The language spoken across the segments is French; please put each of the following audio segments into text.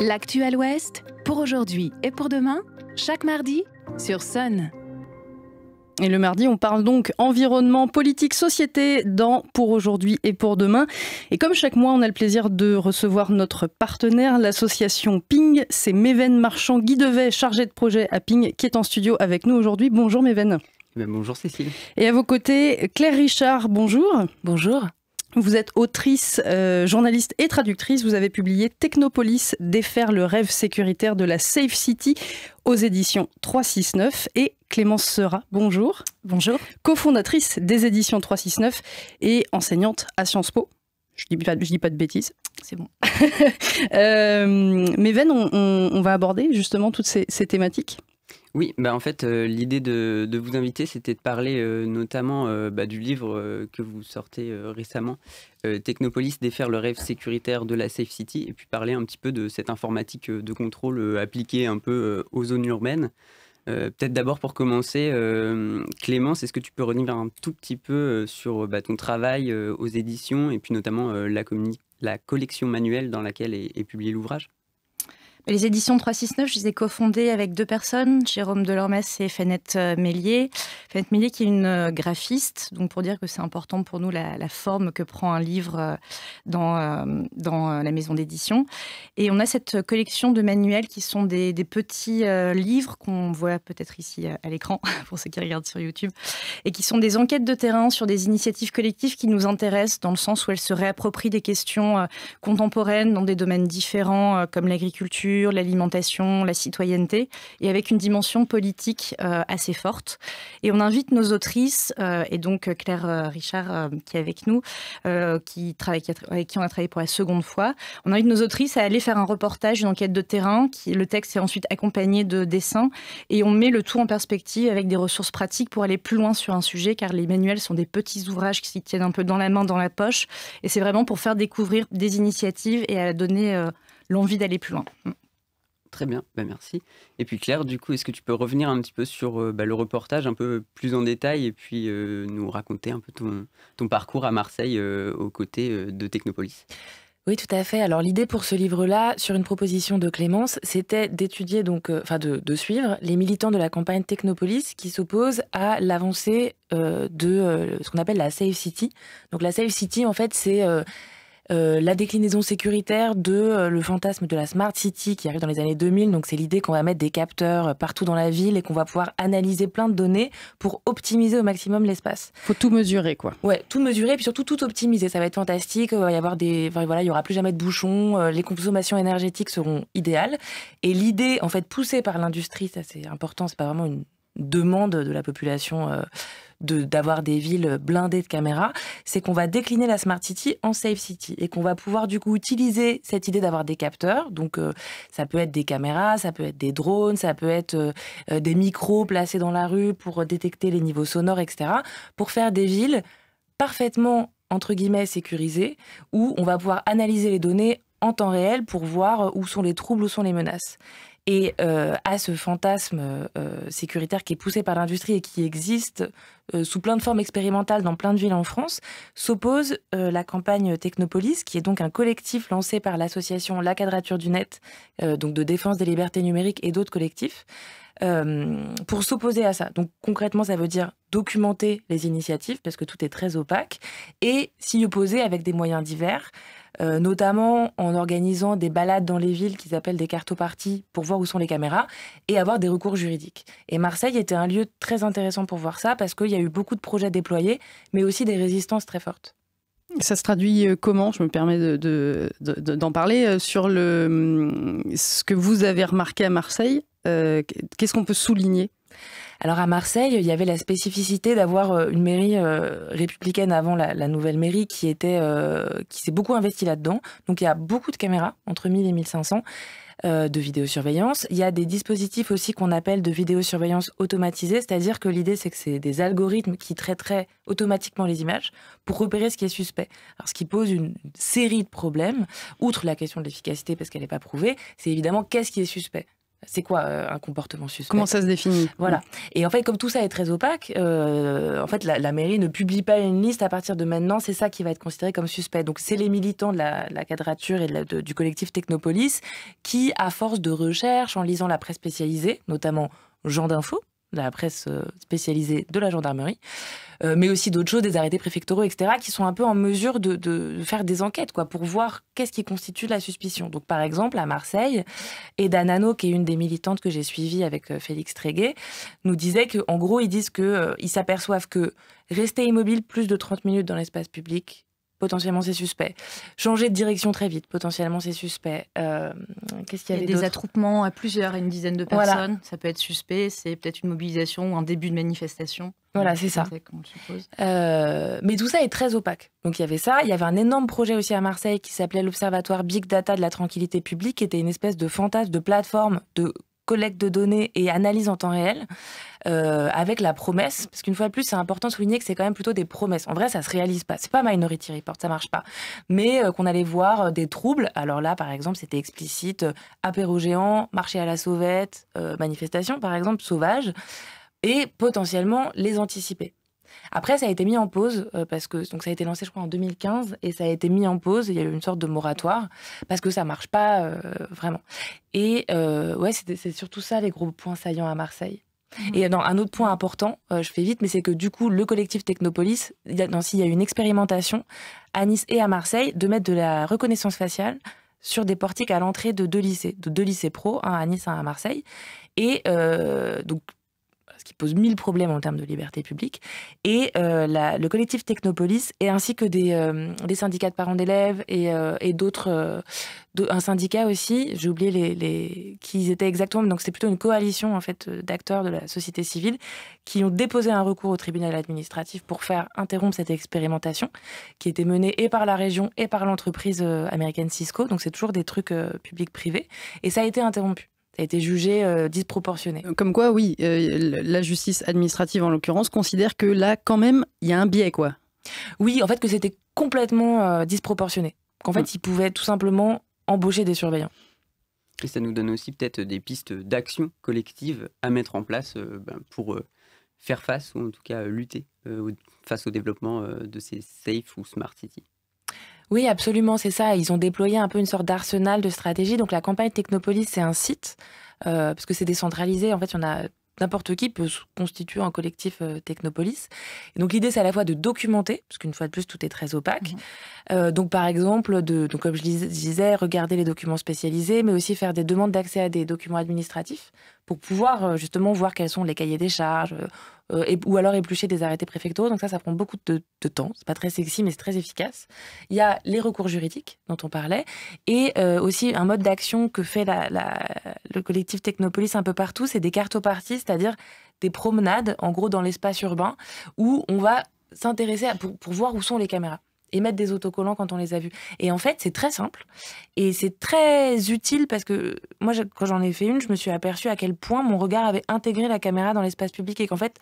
L'actuel Ouest, pour aujourd'hui et pour demain, chaque mardi sur Sun. Et le mardi, on parle donc environnement, politique, société dans Pour aujourd'hui et pour demain. Et comme chaque mois, on a le plaisir de recevoir notre partenaire, l'association Ping. C'est Méven Marchand, Guy Devet, chargé de projet à Ping, qui est en studio avec nous aujourd'hui. Bonjour Méven. Eh ben, bonjour Cécile. Et à vos côtés, Claire Richard, bonjour. Bonjour. Vous êtes autrice, euh, journaliste et traductrice. Vous avez publié Technopolis, défaire le rêve sécuritaire de la Safe City aux éditions 369 et Clémence Sera, bonjour. Bonjour. Cofondatrice des éditions 369 et enseignante à Sciences Po. Je dis dis pas de bêtises. C'est bon. Euh, Mais Ven, on, va aborder justement toutes ces thématiques. Oui, bah en fait, euh, l'idée de, vous inviter, c'était de parler euh, notamment euh, bah, du livre que vous sortez récemment, Technopolis, défaire le rêve sécuritaire de la Safe City, et puis parler un petit peu de cette informatique de contrôle appliquée un peu aux zones urbaines. Peut-être d'abord pour commencer, Clémence, est-ce que tu peux revenir un tout petit peu sur bah, ton travail aux éditions, et puis notamment la, collection manuelle dans laquelle est publié l'ouvrage les éditions 369, je les ai cofondées avec deux personnes, Jérôme Delormes et Fenette euh, Mélier. Fenette Mélier qui est une euh, graphiste, donc pour dire que c'est important pour nous la, forme que prend un livre euh, dans, dans la maison d'édition. Et on a cette collection de manuels qui sont des, des petits livres qu'on voit peut-être ici à l'écran, pour ceux qui regardent sur YouTube, et qui sont des enquêtes de terrain sur des initiatives collectives qui nous intéressent dans le sens où elles se réapproprient des questions contemporaines dans des domaines différents comme l'agriculture, l'alimentation, la citoyenneté, et avec une dimension politique euh, assez forte. Et on invite nos autrices, euh, et donc euh, Claire Richard qui est avec nous, qui travaille, avec qui on a travaillé pour la seconde fois, on invite nos autrices à aller faire un reportage, une enquête de terrain, qui, le texte est ensuite accompagné de dessins, et on met le tout en perspective avec des ressources pratiques pour aller plus loin sur un sujet, car les manuels sont des petits ouvrages qui s'y tiennent un peu dans la main, dans la poche, et c'est vraiment pour faire découvrir des initiatives et à donner l'envie d'aller plus loin. Très bien, bah merci. Et puis Claire, du coup, est-ce que tu peux revenir un petit peu sur euh, bah, le reportage un peu plus en détail et puis euh, nous raconter un peu ton, ton parcours à Marseille euh, aux côtés de Technopolis oui, tout à fait. Alors l'idée pour ce livre-là, sur une proposition de Clémence, c'était d'étudier donc, enfin de, de, suivre les militants de la campagne Technopolis qui s'opposent à l'avancée de ce qu'on appelle la Safe City. Donc la Safe City, en fait, c'est euh, la déclinaison sécuritaire de euh, le fantasme de la smart city qui arrive dans les années 2000. Donc c'est l'idée qu'on va mettre des capteurs euh, partout dans la ville et qu'on va pouvoir analyser plein de données pour optimiser au maximum l'espace. Faut tout mesurer quoi. Ouais, tout mesurer et puis surtout tout optimiser. Ça va être fantastique. Il va y avoir des, voilà, il y aura plus jamais de bouchons. Les consommations énergétiques seront idéales. Et l'idée en fait poussée par l'industrie, ça c'est important. C'est pas vraiment une demande de la population d'avoir des villes blindées de caméras, c'est qu'on va décliner la Smart City en Safe City et qu'on va pouvoir du coup utiliser cette idée d'avoir des capteurs. Donc euh, ça peut être des caméras, ça peut être des drones, ça peut être euh, euh, des micros placés dans la rue pour détecter les niveaux sonores, etc. Pour faire des villes parfaitement entre guillemets sécurisées où on va pouvoir analyser les données en temps réel pour voir où sont les troubles, où sont les menaces. Et à ce fantasme sécuritaire qui est poussé par l'industrie et qui existe euh, sous plein de formes expérimentales dans plein de villes en France, s'oppose euh, la campagne Technopolis, qui est donc un collectif lancé par l'association La Quadrature du Net, euh, donc de défense des libertés numériques et d'autres collectifs, pour s'opposer à ça. Donc concrètement, ça veut dire documenter les initiatives, parce que tout est très opaque, et s'y opposer avec des moyens divers notamment en organisant des balades dans les villes qu'ils appellent des parties pour voir où sont les caméras et avoir des recours juridiques. Et Marseille était un lieu très intéressant pour voir ça parce qu'il y y a eu beaucoup de projets déployés, mais aussi des résistances très fortes. Ça se traduit euh, comment Je me permets d'en de, parler euh, sur le, hum, ce que vous avez remarqué à Marseille. Euh, qu'est-ce qu'on peut souligner alors à Marseille, il y avait la spécificité d'avoir une mairie républicaine avant la, nouvelle mairie qui était qui s'est beaucoup investie là-dedans. Donc il y a beaucoup de caméras, entre 1000 et 1500. Euh, de vidéosurveillance. Il y a des dispositifs aussi qu'on appelle de vidéosurveillance automatisée, c'est-à-dire que l'idée c'est que c'est des algorithmes qui traiteraient automatiquement les images pour repérer ce qui est suspect. Alors ce qui pose une série de problèmes, outre la question de l'efficacité parce qu'elle n'est pas prouvée, c'est évidemment qu'est-ce qui est suspect. C'est quoi euh, un comportement suspect Comment ça se définit Voilà. Et en fait, comme tout ça est très opaque, euh, en fait, la, mairie ne publie pas une liste à partir de maintenant. C'est ça qui va être considéré comme suspect. Donc, c'est les militants de la, quadrature et du collectif Technopolis qui, à force de recherche, en lisant la presse spécialisée, notamment Jean d'Info, de la presse euh, spécialisée de la gendarmerie, euh, mais aussi d'autres choses, des arrêtés préfectoraux, etc., qui sont un peu en mesure de, faire des enquêtes, quoi, pour voir qu'est-ce qui constitue la suspicion. Donc, par exemple, à Marseille, Eda Nano, qui est une des militantes que j'ai suivies avec euh, Félix Tréguet, nous disait qu'en gros, ils disent qu'ils ils s'aperçoivent que rester immobile plus de 30 minutes dans l'espace public, potentiellement c'est suspect. Changer de direction très vite, potentiellement c'est suspect. Euh, qu'est-ce qu'il y avait Des attroupements à plusieurs, à une dizaine de personnes, ça peut être suspect. C'est peut-être une mobilisation ou un début de manifestation. Voilà, c'est ça. Euh, mais tout ça est très opaque. Donc il y avait ça. Il y avait un énorme projet aussi à Marseille qui s'appelait l'Observatoire Big Data de la Tranquillité Publique, qui était une espèce de fantasme, de plateforme de collecte de données et analyse en temps réel, euh, avec la promesse, parce qu'une fois de plus, c'est important de souligner que c'est quand même plutôt des promesses. En vrai, ça se réalise pas. C'est pas Minority Report, ça marche pas. Mais euh, qu'on allait voir euh, des troubles. Alors là, par exemple, c'était explicite apéro géant, marché à la sauvette, manifestation, par exemple, sauvage, et potentiellement les anticiper. Après, ça a été mis en pause euh, parce que donc ça a été lancé, je crois, en 2015 et ça a été mis en pause. Il y a eu une sorte de moratoire parce que ça marche pas euh, vraiment. Et euh, ouais, c'est surtout ça les gros points saillants à Marseille. Mmh. Et non, un autre point important, je fais vite, mais c'est que du coup, le collectif Technopolis, il y a une expérimentation à Nice et à Marseille de mettre de la reconnaissance faciale sur des portiques à l'entrée de deux lycées, de deux lycées pro, un à Nice, un à Marseille. Et donc qui pose mille problèmes en termes de liberté publique, et euh, le collectif Technopolis, et ainsi que des, euh, des syndicats de parents d'élèves et, euh, d'autres, un syndicat aussi, j'ai oublié les, qui étaient exactement, donc c'est plutôt une coalition en fait d'acteurs de la société civile qui ont déposé un recours au tribunal administratif pour faire interrompre cette expérimentation qui était menée et par la région et par l'entreprise américaine Cisco, donc c'est toujours des trucs publics-privés, et ça a été interrompu a été jugé euh, disproportionné. Euh, comme quoi, oui, euh, la justice administrative en l'occurrence considère que là, quand même, il y a un biais, quoi. Oui, en fait, que c'était complètement disproportionné. Qu'en fait, mm. ils pouvaient tout simplement embaucher des surveillants. Et ça nous donne aussi peut-être des pistes d'action collective à mettre en place ben, pour faire face, ou en tout cas lutter face au développement de ces safe ou smart city ». Oui, absolument, c'est ça. Ils ont déployé un peu une sorte d'arsenal de stratégie. Donc la campagne Technopolis, c'est un site, euh, parce que c'est décentralisé. En fait, il a n'importe qui peut se constituer un collectif euh, Technopolis. donc l'idée, c'est à la fois de documenter, parce qu'une fois de plus, tout est très opaque. Mmh. Euh, donc par exemple, donc, comme je disais, regarder les documents spécialisés, mais aussi faire des demandes d'accès à des documents administratifs pour pouvoir justement voir quels sont les cahiers des charges, euh, ou alors éplucher des arrêtés préfectoraux. Donc ça, ça prend beaucoup de, temps. C'est pas très sexy, mais c'est très efficace. Il y a les recours juridiques dont on parlait, et euh, aussi un mode d'action que fait la, le collectif Technopolis un peu partout, c'est des cartes parti, c'est-à-dire des promenades, en gros, dans l'espace urbain, où on va s'intéresser pour voir où sont les caméras et mettre des autocollants quand on les a vus. Et en fait, c'est très simple et c'est très utile parce que moi, quand j'en ai fait une, je me suis aperçue à quel point mon regard avait intégré la caméra dans l'espace public et qu'en fait,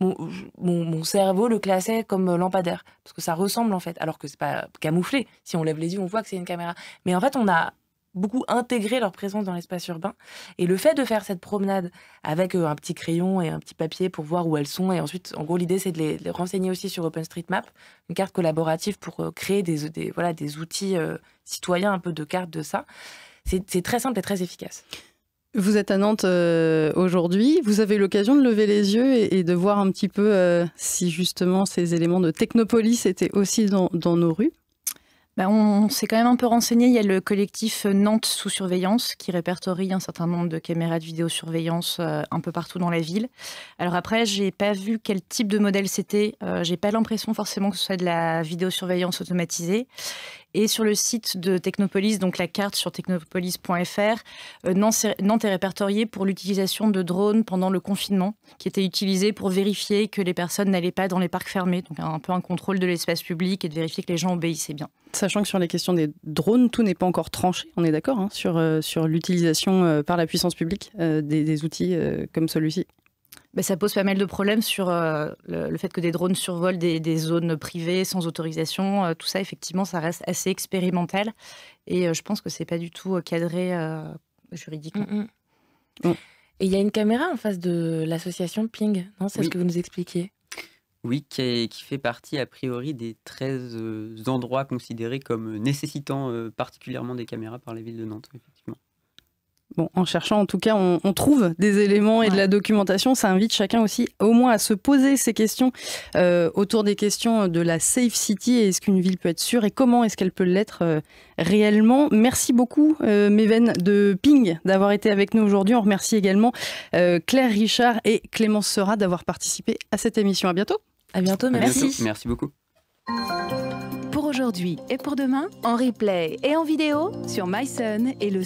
mon, cerveau le classait comme lampadaire parce que ça ressemble en fait, alors que c'est pas camouflé. Si on lève les yeux, on voit que c'est une caméra. Mais en fait, on a beaucoup intégrer leur présence dans l'espace urbain. Et le fait de faire cette promenade avec euh, un petit crayon et un petit papier pour voir où elles sont, et ensuite, en gros, l'idée, c'est de les, renseigner aussi sur OpenStreetMap, une carte collaborative pour euh, créer des, voilà, des outils euh, citoyens, un peu de carte de ça. C'est très simple et très efficace. Vous êtes à Nantes aujourd'hui, vous avez l'occasion de lever les yeux et, de voir un petit peu si justement ces éléments de technopolis étaient aussi dans nos rues bah, on, s'est quand même un peu renseigné. Il y a le collectif Nantes sous surveillance qui répertorie un certain nombre de caméras de vidéosurveillance euh, un peu partout dans la ville. Alors après, je n'ai pas vu quel type de modèle c'était. Euh, j'ai pas l'impression forcément que ce soit de la vidéosurveillance automatisée. Et sur le site de Technopolis, donc la carte sur technopolis.fr, euh, Nantes est répertoriée pour l'utilisation de drones pendant le confinement, qui était utilisé pour vérifier que les personnes n'allaient pas dans les parcs fermés. Donc un peu un contrôle de l'espace public et de vérifier que les gens obéissaient bien. Sachant que sur les questions des drones, tout n'est pas encore tranché, on est d'accord, hein, sur, euh, sur l'utilisation euh, par la puissance publique des, outils comme celui-ci. Bah, ça pose pas mal de problèmes sur euh, le, fait que des drones survolent des, zones privées sans autorisation. Euh, tout ça, effectivement, ça reste assez expérimental. Et euh, je pense que c'est pas du tout cadré juridiquement. Mm, mm. Et il y a une caméra en face de l'association Ping, non C'est ce que vous nous expliquiez oui, qui, qui, fait partie a priori des 13 endroits considérés comme nécessitant particulièrement des caméras par la ville de Nantes, effectivement en cherchant, en tout cas, on, trouve des éléments et de la documentation. Ça invite chacun aussi, au moins, à se poser ces questions euh, autour des questions de la safe city. Est-ce qu'une ville peut être sûre et comment est-ce qu'elle peut l'être euh, réellement Merci beaucoup, euh, de Ping, d'avoir été avec nous aujourd'hui. On remercie également euh, Claire Richard et Clémence Serra d'avoir participé à cette émission. À bientôt. À bientôt, merci. Merci beaucoup. Aujourd'hui et pour demain, en replay et en vidéo sur myson et le